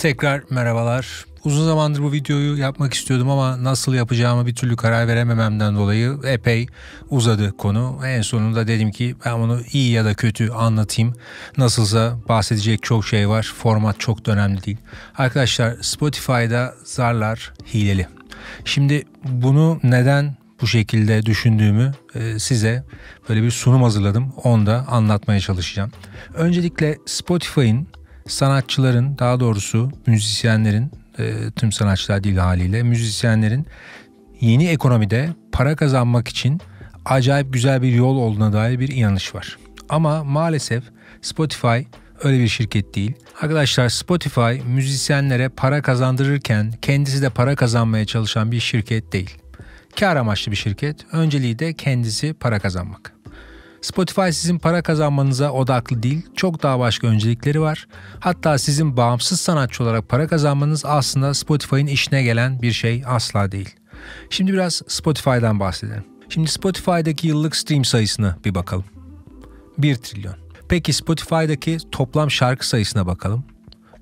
Tekrar merhabalar. Uzun zamandır bu videoyu yapmak istiyordum ama nasıl yapacağımı bir türlü karar veremememden dolayı epey uzadı konu. En sonunda dedim ki ben bunu iyi ya da kötü anlatayım. Nasılsa bahsedecek çok şey var. Format çok da önemli değil. Arkadaşlar Spotify'da zarlar hileli. Şimdi bunu neden bu şekilde düşündüğümü e, size böyle bir sunum hazırladım. Onu da anlatmaya çalışacağım. Öncelikle Spotify'ın sanatçıların daha doğrusu müzisyenlerin e, tüm sanatçılar değil haliyle müzisyenlerin yeni ekonomide para kazanmak için acayip güzel bir yol olduğuna dair bir inanış var. Ama maalesef Spotify öyle bir şirket değil. Arkadaşlar Spotify müzisyenlere para kazandırırken kendisi de para kazanmaya çalışan bir şirket değil. Kar amaçlı bir şirket. Önceliği de kendisi para kazanmak. Spotify sizin para kazanmanıza odaklı değil, çok daha başka öncelikleri var. Hatta sizin bağımsız sanatçı olarak para kazanmanız aslında Spotify'ın işine gelen bir şey asla değil. Şimdi biraz Spotify'dan bahsedelim. Şimdi Spotify'daki yıllık stream sayısına bir bakalım. 1 trilyon. Peki Spotify'daki toplam şarkı sayısına bakalım.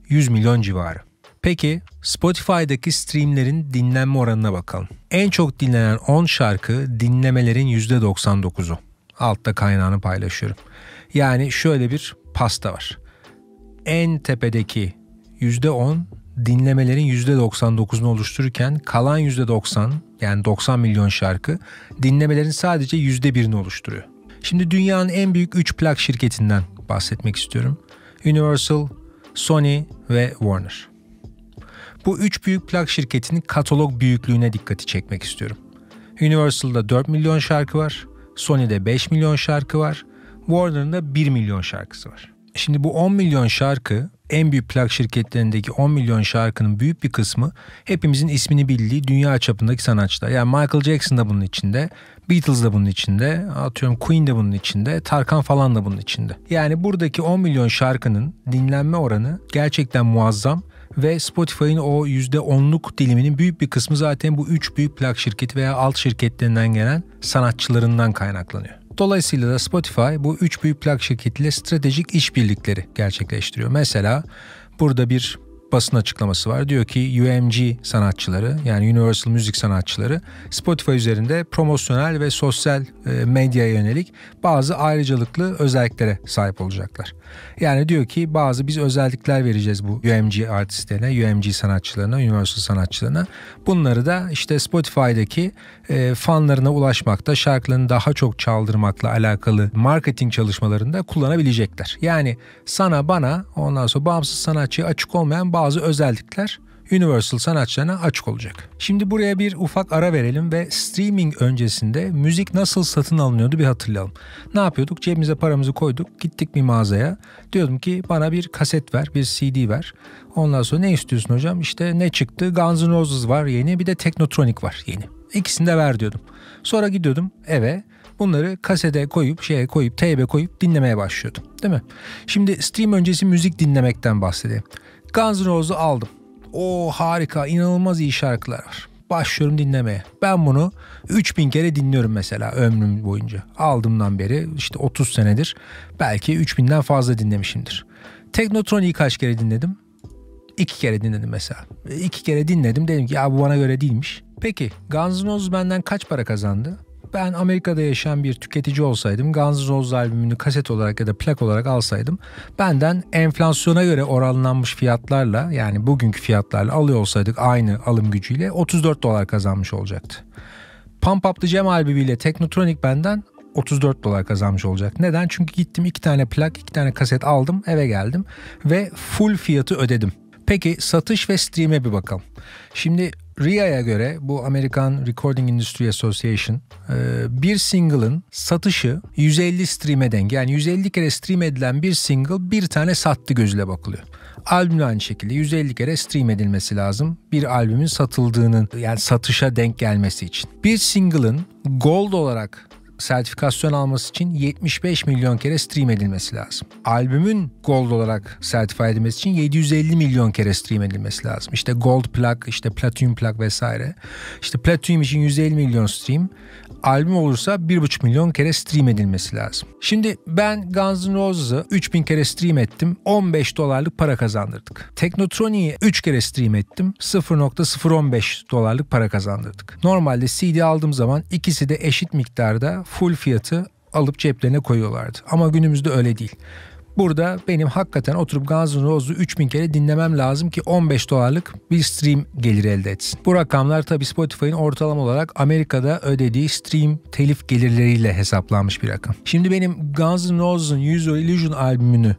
100 milyon civarı. Peki Spotify'daki streamlerin dinlenme oranına bakalım. En çok dinlenen 10 şarkı dinlemelerin %99'u. Altta kaynağını paylaşıyorum. Yani şöyle bir pasta var. En tepedeki %10 dinlemelerin %99'unu oluştururken kalan %90 yani 90 milyon şarkı dinlemelerin sadece %1'ini oluşturuyor. Şimdi dünyanın en büyük 3 plak şirketinden bahsetmek istiyorum. Universal, Sony ve Warner. Bu üç büyük plak şirketinin katalog büyüklüğüne dikkati çekmek istiyorum. Universal'da 4 milyon şarkı var. Sony'de 5 milyon şarkı var. Warner'ın da 1 milyon şarkısı var. Şimdi bu 10 milyon şarkı en büyük plak şirketlerindeki 10 milyon şarkının büyük bir kısmı hepimizin ismini bildiği dünya çapındaki sanatçılar. Yani Michael Jackson da bunun içinde, Beatles da bunun içinde, atıyorum Queen de bunun içinde, Tarkan falan da bunun içinde. Yani buradaki 10 milyon şarkının dinlenme oranı gerçekten muazzam ve Spotify'ın o %10'luk diliminin büyük bir kısmı zaten bu üç büyük plak şirketi veya alt şirketlerinden gelen sanatçılarından kaynaklanıyor. Dolayısıyla da Spotify bu üç büyük plak şirketiyle stratejik işbirlikleri gerçekleştiriyor. Mesela burada bir basın açıklaması var. Diyor ki UMG sanatçıları yani Universal Music sanatçıları Spotify üzerinde promosyonel ve sosyal e, medyaya yönelik bazı ayrıcalıklı özelliklere sahip olacaklar. Yani diyor ki bazı biz özellikler vereceğiz bu UMG artistlerine, UMG sanatçılarına, Universal sanatçılarına. Bunları da işte Spotify'daki e, fanlarına ulaşmakta, şarkılarını daha çok çaldırmakla alakalı marketing çalışmalarında kullanabilecekler. Yani sana bana ondan sonra bağımsız sanatçıya açık olmayan bazı özellikler Universal sanatçılarına açık olacak. Şimdi buraya bir ufak ara verelim ve streaming öncesinde müzik nasıl satın alınıyordu bir hatırlayalım. Ne yapıyorduk? Cebimize paramızı koyduk, gittik bir mağazaya. Diyordum ki bana bir kaset ver, bir CD ver. Ondan sonra ne istiyorsun hocam? İşte ne çıktı? Guns N' Roses var yeni, bir de Technotronic var yeni. İkisini de ver diyordum. Sonra gidiyordum eve bunları kasete koyup şeye koyup teybe koyup dinlemeye başlıyordum. Değil mi? Şimdi stream öncesi müzik dinlemekten bahsedeyim. Guns N' Roses'u aldım. O harika, inanılmaz iyi şarkılar var. Başlıyorum dinlemeye. Ben bunu 3000 kere dinliyorum mesela ömrüm boyunca. Aldığımdan beri işte 30 senedir belki 3000'den fazla dinlemişimdir. Teknotronic'i kaç kere dinledim? İki kere dinledim mesela. İki kere dinledim dedim ki ya bu bana göre değilmiş. Peki Guns N' Roses benden kaç para kazandı? ben Amerika'da yaşayan bir tüketici olsaydım Guns N' Roses albümünü kaset olarak ya da plak olarak alsaydım benden enflasyona göre oranlanmış fiyatlarla yani bugünkü fiyatlarla alıyor olsaydık aynı alım gücüyle 34 dolar kazanmış olacaktı. Pump Up The Jam albümüyle Technotronic benden 34 dolar kazanmış olacak. Neden? Çünkü gittim iki tane plak, iki tane kaset aldım, eve geldim ve full fiyatı ödedim. Peki satış ve stream'e bir bakalım. Şimdi RIA'ya göre bu American Recording Industry Association e, bir single'ın satışı 150 stream'e denk. Yani 150 kere stream edilen bir single bir tane sattı gözüyle bakılıyor. Albüm aynı şekilde 150 kere stream edilmesi lazım. Bir albümün satıldığının yani satışa denk gelmesi için. Bir single'ın gold olarak sertifikasyon alması için 75 milyon kere stream edilmesi lazım. Albümün gold olarak sertifiye edilmesi için 750 milyon kere stream edilmesi lazım. İşte gold plak, işte platinum plak vesaire. İşte platinum için 150 milyon stream, albüm olursa 1,5 milyon kere stream edilmesi lazım. Şimdi ben Guns N' Roses'ı 3000 kere stream ettim. 15 dolarlık para kazandırdık. Technotroni'yi 3 kere stream ettim. 0.015 dolarlık para kazandırdık. Normalde CD aldığım zaman ikisi de eşit miktarda full fiyatı alıp ceplerine koyuyorlardı. Ama günümüzde öyle değil. Burada benim hakikaten oturup Guns N' Roses'u 3000 kere dinlemem lazım ki 15 dolarlık bir stream gelir elde etsin. Bu rakamlar tabi Spotify'ın ortalama olarak Amerika'da ödediği stream telif gelirleriyle hesaplanmış bir rakam. Şimdi benim Guns N' Roses'un Your Illusion albümünü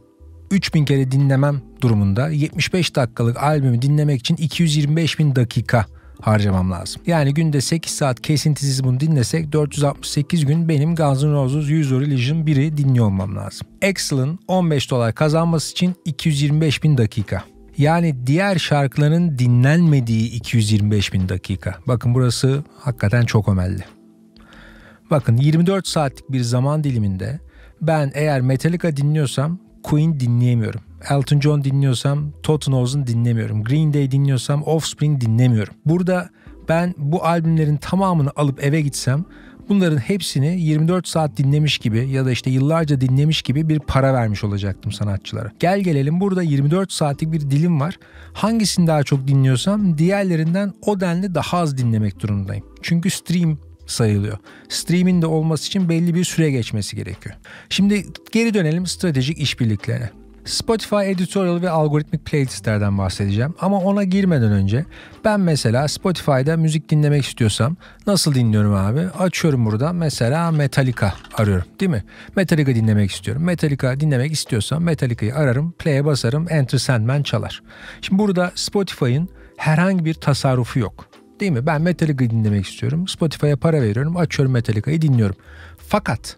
3000 kere dinlemem durumunda 75 dakikalık albümü dinlemek için 225 bin dakika harcamam lazım. Yani günde 8 saat kesintisiz bunu dinlesek 468 gün benim Guns N' Roses User Religion 1'i dinliyor olmam lazım. Axel'ın 15 dolar kazanması için 225 bin dakika. Yani diğer şarkıların dinlenmediği 225 bin dakika. Bakın burası hakikaten çok ömelli. Bakın 24 saatlik bir zaman diliminde ben eğer Metallica dinliyorsam Queen dinleyemiyorum. Elton John dinliyorsam Tottenham'ın dinlemiyorum. Green Day dinliyorsam Offspring dinlemiyorum. Burada ben bu albümlerin tamamını alıp eve gitsem bunların hepsini 24 saat dinlemiş gibi ya da işte yıllarca dinlemiş gibi bir para vermiş olacaktım sanatçılara. Gel gelelim burada 24 saatlik bir dilim var. Hangisini daha çok dinliyorsam diğerlerinden o denli daha az dinlemek durumundayım. Çünkü stream sayılıyor. Stream'in de olması için belli bir süre geçmesi gerekiyor. Şimdi geri dönelim stratejik işbirliklerine. Spotify Editorial ve algoritmik playlistlerden bahsedeceğim. Ama ona girmeden önce ben mesela Spotify'da müzik dinlemek istiyorsam nasıl dinliyorum abi? Açıyorum burada mesela Metallica arıyorum değil mi? Metallica dinlemek istiyorum. Metallica dinlemek istiyorsam Metallica'yı ararım, play'e basarım, Enter Sandman çalar. Şimdi burada Spotify'ın herhangi bir tasarrufu yok. Değil mi? Ben Metallica'yı dinlemek istiyorum. Spotify'a para veriyorum. Açıyorum Metallica'yı dinliyorum. Fakat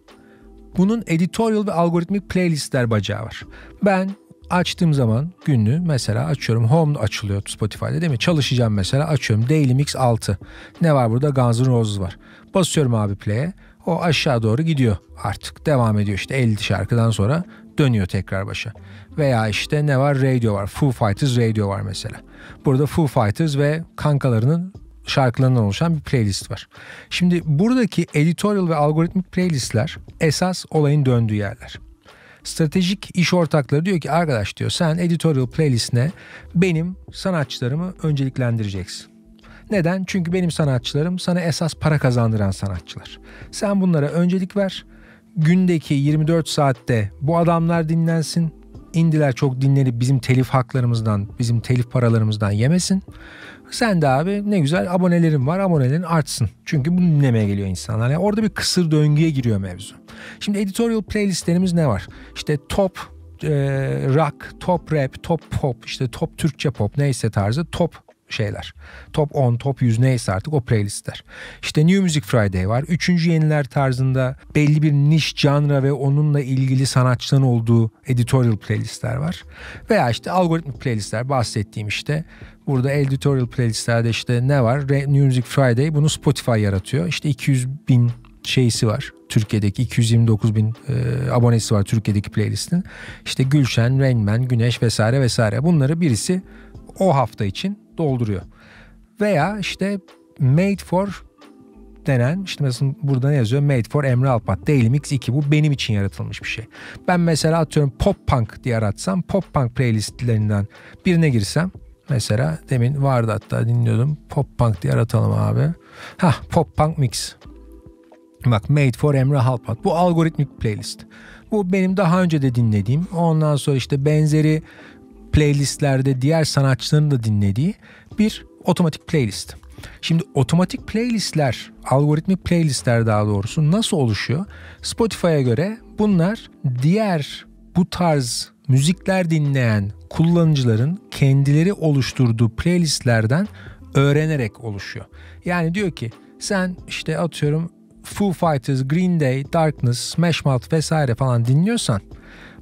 bunun editorial ve algoritmik playlistler bacağı var. Ben açtığım zaman günlüğü mesela açıyorum. Home açılıyor Spotify'da değil mi? Çalışacağım mesela açıyorum. Daily Mix 6. Ne var burada? Guns N' Roses var. Basıyorum abi play'e. O aşağı doğru gidiyor artık. Devam ediyor işte 50 şarkıdan sonra dönüyor tekrar başa. Veya işte ne var? Radio var. Foo Fighters Radio var mesela. Burada Foo Fighters ve kankalarının şarkılarından oluşan bir playlist var. Şimdi buradaki editorial ve algoritmik playlistler esas olayın döndüğü yerler. Stratejik iş ortakları diyor ki arkadaş diyor sen editorial playlistine benim sanatçılarımı önceliklendireceksin. Neden? Çünkü benim sanatçılarım sana esas para kazandıran sanatçılar. Sen bunlara öncelik ver. Gündeki 24 saatte bu adamlar dinlensin indiler çok dinlenip bizim telif haklarımızdan, bizim telif paralarımızdan yemesin. Sen de abi ne güzel abonelerim var abonelerin artsın. Çünkü bunu dinlemeye geliyor insanlar. Yani orada bir kısır döngüye giriyor mevzu. Şimdi editorial playlistlerimiz ne var? İşte top e, rock, top rap, top pop, işte top Türkçe pop neyse tarzı top şeyler. Top 10, top 100 neyse artık o playlistler. İşte New Music Friday var. Üçüncü yeniler tarzında belli bir niş canra ve onunla ilgili sanatçıların olduğu editorial playlistler var. Veya işte algoritmik playlistler bahsettiğim işte. Burada editorial playlistlerde işte ne var? New Music Friday bunu Spotify yaratıyor. İşte 200 bin şeysi var. Türkiye'deki 229 bin e, abonesi var Türkiye'deki playlistin. İşte Gülşen, Rainman, Güneş vesaire vesaire. Bunları birisi o hafta için dolduruyor. Veya işte made for denen işte mesela burada ne yazıyor? Made for Emre Alpat. Daily Mix 2 bu benim için yaratılmış bir şey. Ben mesela atıyorum pop punk diye aratsam pop punk playlistlerinden birine girsem mesela demin vardı hatta dinliyordum. Pop punk diye aratalım abi. Ha pop punk mix. Bak Made for Emre Alpat. Bu algoritmik playlist. Bu benim daha önce de dinlediğim. Ondan sonra işte benzeri playlistlerde diğer sanatçıların da dinlediği bir otomatik playlist. Şimdi otomatik playlistler, algoritmik playlistler daha doğrusu nasıl oluşuyor? Spotify'a göre bunlar diğer bu tarz müzikler dinleyen kullanıcıların kendileri oluşturduğu playlistlerden öğrenerek oluşuyor. Yani diyor ki sen işte atıyorum Foo Fighters, Green Day, Darkness, Smash Mouth vesaire falan dinliyorsan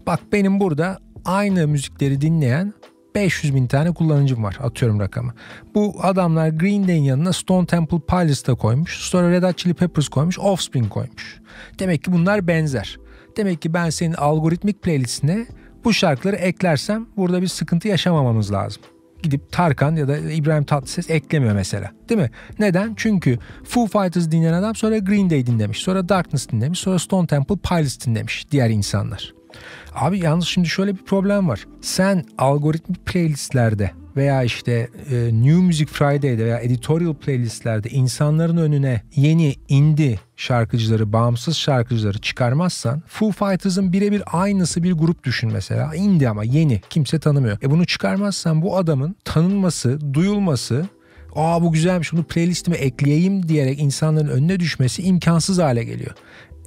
bak benim burada aynı müzikleri dinleyen 500 bin tane kullanıcım var atıyorum rakamı. Bu adamlar Green Day'in yanına Stone Temple Pilots da koymuş. Sonra Red Hot Chili Peppers koymuş. Offspring koymuş. Demek ki bunlar benzer. Demek ki ben senin algoritmik playlistine bu şarkıları eklersem burada bir sıkıntı yaşamamamız lazım. Gidip Tarkan ya da İbrahim Tatlıses eklemiyor mesela. Değil mi? Neden? Çünkü Foo Fighters dinleyen adam sonra Green Day dinlemiş, sonra Darkness dinlemiş, sonra Stone Temple Pilots dinlemiş diğer insanlar. Abi yalnız şimdi şöyle bir problem var. Sen algoritmik playlistlerde veya işte e, New Music Friday'de veya editorial playlistlerde insanların önüne yeni indie şarkıcıları, bağımsız şarkıcıları çıkarmazsan Foo Fighters'ın birebir aynısı bir grup düşün mesela. Indie ama yeni, kimse tanımıyor. E bunu çıkarmazsan bu adamın tanınması, duyulması aa bu güzelmiş bunu playlistime ekleyeyim diyerek insanların önüne düşmesi imkansız hale geliyor.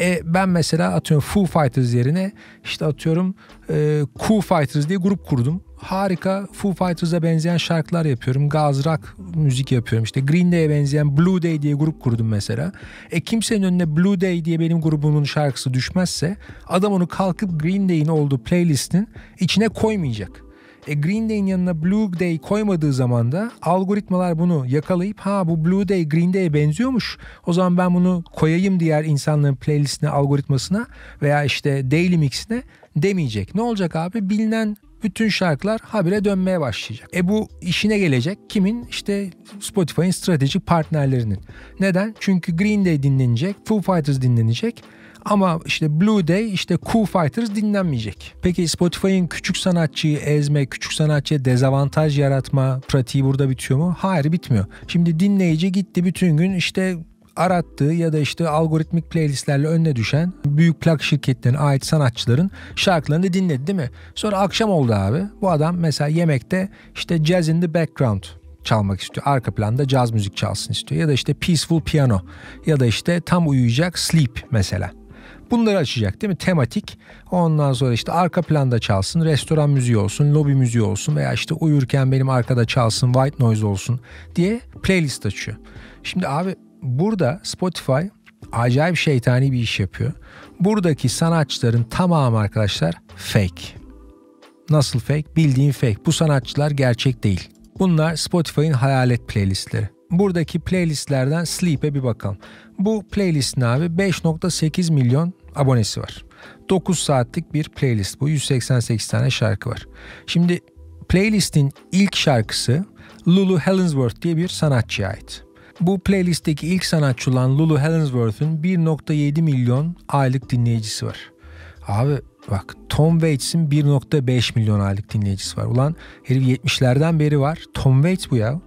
E, ben mesela atıyorum Foo Fighters yerine işte atıyorum e, Cool Fighters diye grup kurdum. Harika Foo Fighters'a benzeyen şarkılar yapıyorum. Gaz rock müzik yapıyorum. işte Green Day'e benzeyen Blue Day diye grup kurdum mesela. E kimsenin önüne Blue Day diye benim grubumun şarkısı düşmezse adam onu kalkıp Green Day'in olduğu playlistin içine koymayacak. E, Green Day'in yanına Blue Day koymadığı zaman da algoritmalar bunu yakalayıp ha bu Blue Day Green Day'e benziyormuş. O zaman ben bunu koyayım diğer insanların playlistine, algoritmasına veya işte Daily Mix'ine demeyecek. Ne olacak abi? Bilinen bütün şarkılar habire dönmeye başlayacak. E bu işine gelecek kimin? İşte Spotify'ın stratejik partnerlerinin. Neden? Çünkü Green Day dinlenecek, Foo Fighters dinlenecek ama işte Blue Day, işte Foo Fighters dinlenmeyecek. Peki Spotify'ın küçük sanatçıyı ezme, küçük sanatçıya dezavantaj yaratma pratiği burada bitiyor mu? Hayır bitmiyor. Şimdi dinleyici gitti bütün gün işte arattığı ya da işte algoritmik playlistlerle önüne düşen büyük plak şirketlerine ait sanatçıların şarkılarını dinledi değil mi? Sonra akşam oldu abi. Bu adam mesela yemekte işte Jazz in the Background çalmak istiyor. Arka planda caz müzik çalsın istiyor. Ya da işte Peaceful Piano ya da işte tam uyuyacak Sleep mesela. Bunları açacak değil mi? Tematik. Ondan sonra işte arka planda çalsın, restoran müziği olsun, lobi müziği olsun veya işte uyurken benim arkada çalsın, white noise olsun diye playlist açıyor. Şimdi abi burada Spotify acayip şeytani bir iş yapıyor. Buradaki sanatçıların tamamı arkadaşlar fake. Nasıl fake? Bildiğin fake. Bu sanatçılar gerçek değil. Bunlar Spotify'ın hayalet playlistleri buradaki playlistlerden Sleep'e bir bakalım. Bu playlistin abi 5.8 milyon abonesi var. 9 saatlik bir playlist bu. 188 tane şarkı var. Şimdi playlistin ilk şarkısı Lulu Helensworth diye bir sanatçıya ait. Bu playlistteki ilk sanatçı olan Lulu Helensworth'un 1.7 milyon aylık dinleyicisi var. Abi bak Tom Waits'in 1.5 milyon aylık dinleyicisi var. Ulan herif 70'lerden beri var. Tom Waits bu ya.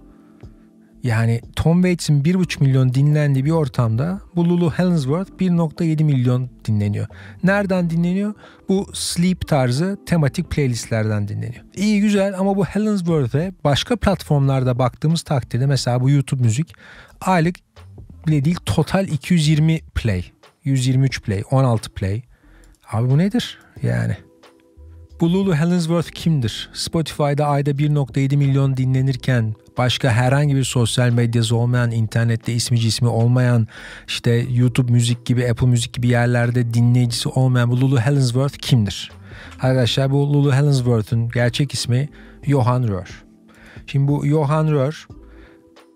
Yani Tom Waits'in 1,5 milyon dinlendiği bir ortamda bu Lulu Helensworth 1,7 milyon dinleniyor. Nereden dinleniyor? Bu sleep tarzı tematik playlistlerden dinleniyor. İyi güzel ama bu Helensworth'e başka platformlarda baktığımız takdirde mesela bu YouTube müzik aylık bile değil total 220 play. 123 play, 16 play. Abi bu nedir yani? Bu Lulu Helensworth kimdir? Spotify'da ayda 1.7 milyon dinlenirken başka herhangi bir sosyal medyası olmayan, internette ismi cismi olmayan, işte YouTube müzik gibi, Apple müzik gibi yerlerde dinleyicisi olmayan bu Lulu Helensworth kimdir? Arkadaşlar bu Lulu Helensworth'un gerçek ismi Johan Rör. Şimdi bu Johan Rör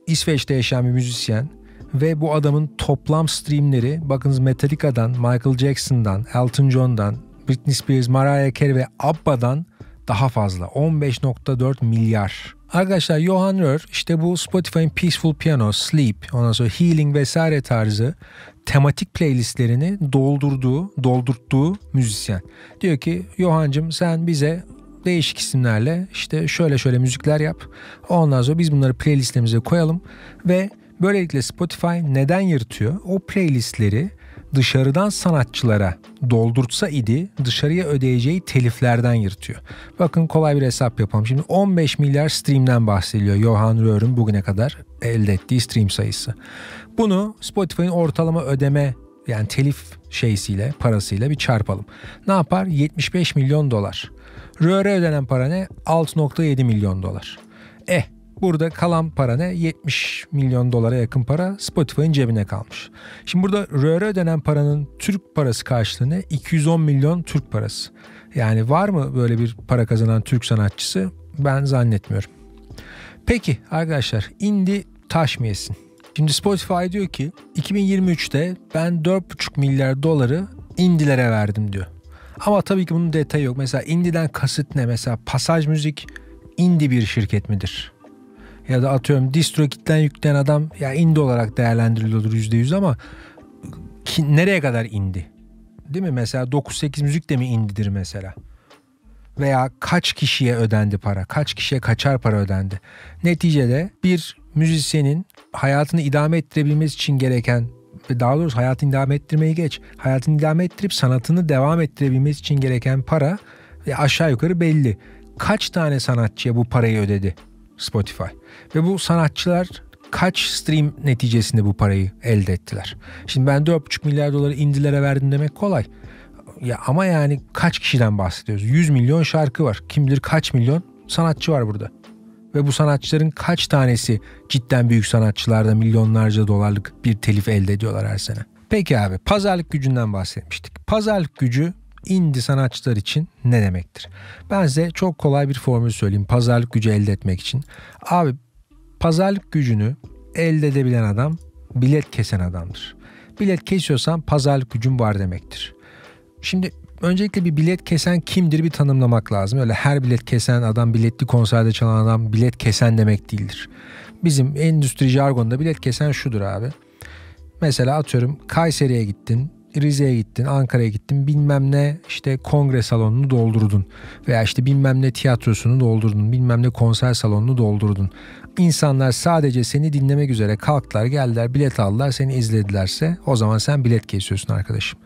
İsveç'te yaşayan bir müzisyen ve bu adamın toplam streamleri bakınız Metallica'dan, Michael Jackson'dan, Elton John'dan, Britney Spears, Mariah Carey ve ABBA'dan daha fazla. 15.4 milyar. Arkadaşlar Johan Rör işte bu Spotify'ın Peaceful Piano, Sleep, ondan sonra Healing vesaire tarzı tematik playlistlerini doldurduğu, doldurttuğu müzisyen. Diyor ki Johan'cım sen bize değişik isimlerle işte şöyle şöyle müzikler yap. Ondan sonra biz bunları playlistlerimize koyalım ve böylelikle Spotify neden yırtıyor? O playlistleri dışarıdan sanatçılara doldurtsa idi dışarıya ödeyeceği teliflerden yırtıyor. Bakın kolay bir hesap yapalım. Şimdi 15 milyar stream'den bahsediliyor Johan Röhr'ün bugüne kadar elde ettiği stream sayısı. Bunu Spotify'ın ortalama ödeme yani telif şeysiyle parasıyla bir çarpalım. Ne yapar? 75 milyon dolar. Röhr'e ödenen para ne? 6.7 milyon dolar. Eh Burada kalan para ne? 70 milyon dolara yakın para Spotify'ın cebine kalmış. Şimdi burada Röre ödenen paranın Türk parası karşılığı ne? 210 milyon Türk parası. Yani var mı böyle bir para kazanan Türk sanatçısı? Ben zannetmiyorum. Peki arkadaşlar indi taş mı yesin? Şimdi Spotify diyor ki 2023'te ben 4,5 milyar doları indilere verdim diyor. Ama tabii ki bunun detayı yok. Mesela indiden kasıt ne? Mesela pasaj müzik indi bir şirket midir? ya da atıyorum distro kitlen adam ya indi olarak değerlendiriliyordur %100 ama ki, nereye kadar indi? Değil mi? Mesela 9-8 müzik de mi indidir mesela? Veya kaç kişiye ödendi para? Kaç kişiye kaçar para ödendi? Neticede bir müzisyenin hayatını idame ettirebilmesi için gereken ve daha doğrusu hayatını idame ettirmeyi geç. Hayatını idame ettirip sanatını devam ettirebilmesi için gereken para ve aşağı yukarı belli. Kaç tane sanatçıya bu parayı ödedi? Spotify. Ve bu sanatçılar kaç stream neticesinde bu parayı elde ettiler? Şimdi ben 4,5 milyar doları indilere verdim demek kolay. Ya ama yani kaç kişiden bahsediyoruz? 100 milyon şarkı var. Kim bilir kaç milyon sanatçı var burada. Ve bu sanatçıların kaç tanesi cidden büyük sanatçılarda milyonlarca dolarlık bir telif elde ediyorlar her sene. Peki abi pazarlık gücünden bahsetmiştik. Pazarlık gücü Indi sanatçılar için ne demektir? Ben size çok kolay bir formül söyleyeyim pazarlık gücü elde etmek için. Abi pazarlık gücünü elde edebilen adam bilet kesen adamdır. Bilet kesiyorsan pazarlık gücün var demektir. Şimdi öncelikle bir bilet kesen kimdir bir tanımlamak lazım. Öyle her bilet kesen adam biletli konserde çalan adam bilet kesen demek değildir. Bizim endüstri jargonunda bilet kesen şudur abi. Mesela atıyorum Kayseri'ye gittin Rize'ye gittin, Ankara'ya gittin, bilmem ne işte kongre salonunu doldurdun veya işte bilmem ne tiyatrosunu doldurdun, bilmem ne konser salonunu doldurdun. İnsanlar sadece seni dinlemek üzere kalktılar, geldiler, bilet aldılar, seni izledilerse o zaman sen bilet kesiyorsun arkadaşım.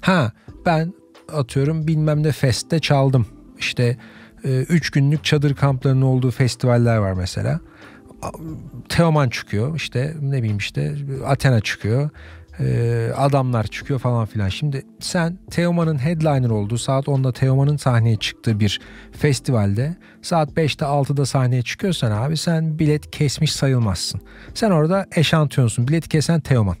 Ha ben atıyorum bilmem ne feste çaldım. İşte 3 e, günlük çadır kamplarının olduğu festivaller var mesela. Teoman çıkıyor işte ne bileyim işte Athena çıkıyor ee, adamlar çıkıyor falan filan. Şimdi sen Teoman'ın headliner olduğu saat 10'da Teoman'ın sahneye çıktığı bir festivalde saat 5'te 6'da sahneye çıkıyorsan abi sen bilet kesmiş sayılmazsın. Sen orada eşantiyonsun. Bilet kesen Teoman.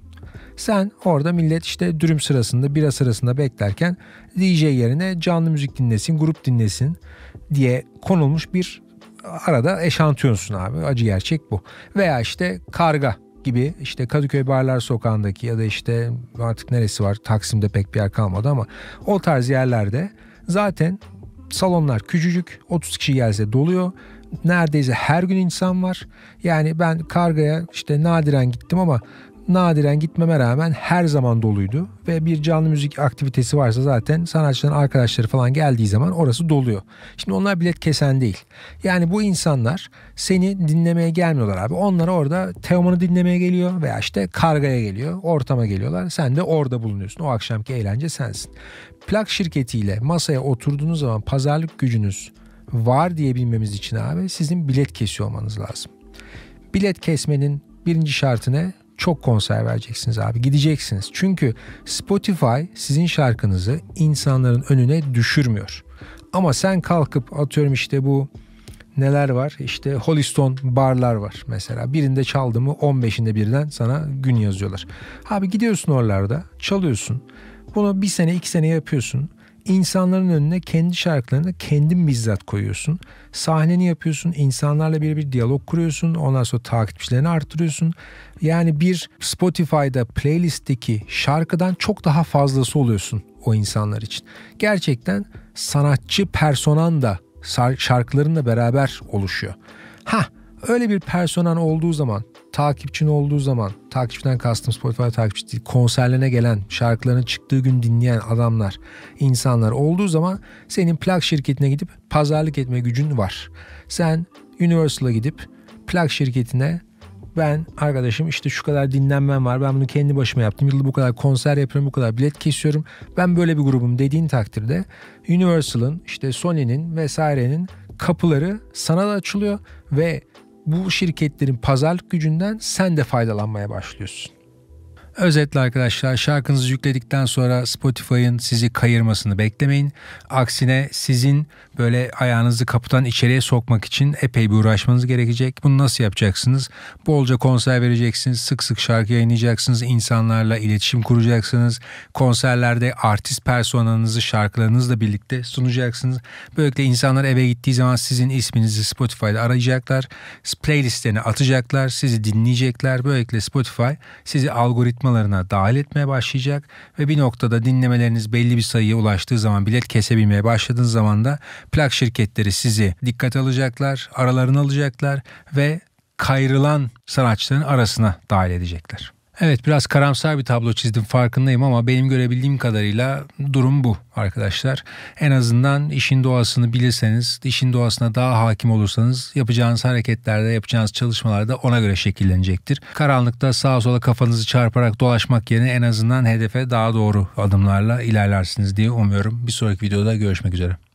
Sen orada millet işte dürüm sırasında bira sırasında beklerken DJ yerine canlı müzik dinlesin, grup dinlesin diye konulmuş bir arada eşantiyonsun abi. Acı gerçek bu. Veya işte karga gibi işte Kadıköy Barlar Sokağı'ndaki ya da işte artık neresi var Taksim'de pek bir yer kalmadı ama o tarz yerlerde zaten salonlar küçücük 30 kişi gelse doluyor neredeyse her gün insan var. Yani ben kargaya işte nadiren gittim ama nadiren gitmeme rağmen her zaman doluydu. Ve bir canlı müzik aktivitesi varsa zaten sanatçıların arkadaşları falan geldiği zaman orası doluyor. Şimdi onlar bilet kesen değil. Yani bu insanlar seni dinlemeye gelmiyorlar abi. Onlar orada Teoman'ı dinlemeye geliyor veya işte Karga'ya geliyor. Ortama geliyorlar. Sen de orada bulunuyorsun. O akşamki eğlence sensin. Plak şirketiyle masaya oturduğunuz zaman pazarlık gücünüz var diyebilmemiz için abi sizin bilet kesiyor olmanız lazım. Bilet kesmenin birinci şartı ne? çok konser vereceksiniz abi. Gideceksiniz. Çünkü Spotify sizin şarkınızı insanların önüne düşürmüyor. Ama sen kalkıp atıyorum işte bu neler var? İşte Holiston barlar var mesela. Birinde çaldı mı 15'inde birden sana gün yazıyorlar. Abi gidiyorsun oralarda çalıyorsun. Bunu bir sene iki sene yapıyorsun insanların önüne kendi şarkılarını kendin bizzat koyuyorsun. Sahneni yapıyorsun, insanlarla bir bir diyalog kuruyorsun, ondan sonra takipçilerini arttırıyorsun. Yani bir Spotify'da playlistteki şarkıdan çok daha fazlası oluyorsun o insanlar için. Gerçekten sanatçı personan da şarkılarınla beraber oluşuyor. Ha öyle bir personan olduğu zaman takipçin olduğu zaman takipçiden kastım Spotify takipçisi değil konserlerine gelen şarkılarını çıktığı gün dinleyen adamlar insanlar olduğu zaman senin plak şirketine gidip pazarlık etme gücün var. Sen Universal'a gidip plak şirketine ben arkadaşım işte şu kadar dinlenmem var ben bunu kendi başıma yaptım yılda bu kadar konser yapıyorum bu kadar bilet kesiyorum ben böyle bir grubum dediğin takdirde Universal'ın işte Sony'nin vesairenin kapıları sana da açılıyor ve bu şirketlerin pazarlık gücünden sen de faydalanmaya başlıyorsun. Özetle arkadaşlar şarkınızı yükledikten sonra Spotify'ın sizi kayırmasını beklemeyin. Aksine sizin böyle ayağınızı kapıdan içeriye sokmak için epey bir uğraşmanız gerekecek. Bunu nasıl yapacaksınız? Bolca konser vereceksiniz, sık sık şarkı yayınlayacaksınız, insanlarla iletişim kuracaksınız. Konserlerde artist personanızı şarkılarınızla birlikte sunacaksınız. Böylelikle insanlar eve gittiği zaman sizin isminizi Spotify'da arayacaklar. Playlistlerini atacaklar, sizi dinleyecekler. Böylelikle Spotify sizi algoritma algoritmalarına dahil etmeye başlayacak ve bir noktada dinlemeleriniz belli bir sayıya ulaştığı zaman bilet kesebilmeye başladığınız zaman da plak şirketleri sizi dikkate alacaklar, aralarını alacaklar ve kayrılan sanatçıların arasına dahil edecekler. Evet biraz karamsar bir tablo çizdim farkındayım ama benim görebildiğim kadarıyla durum bu arkadaşlar. En azından işin doğasını bilirseniz, işin doğasına daha hakim olursanız yapacağınız hareketlerde, yapacağınız çalışmalarda ona göre şekillenecektir. Karanlıkta sağa sola kafanızı çarparak dolaşmak yerine en azından hedefe daha doğru adımlarla ilerlersiniz diye umuyorum. Bir sonraki videoda görüşmek üzere.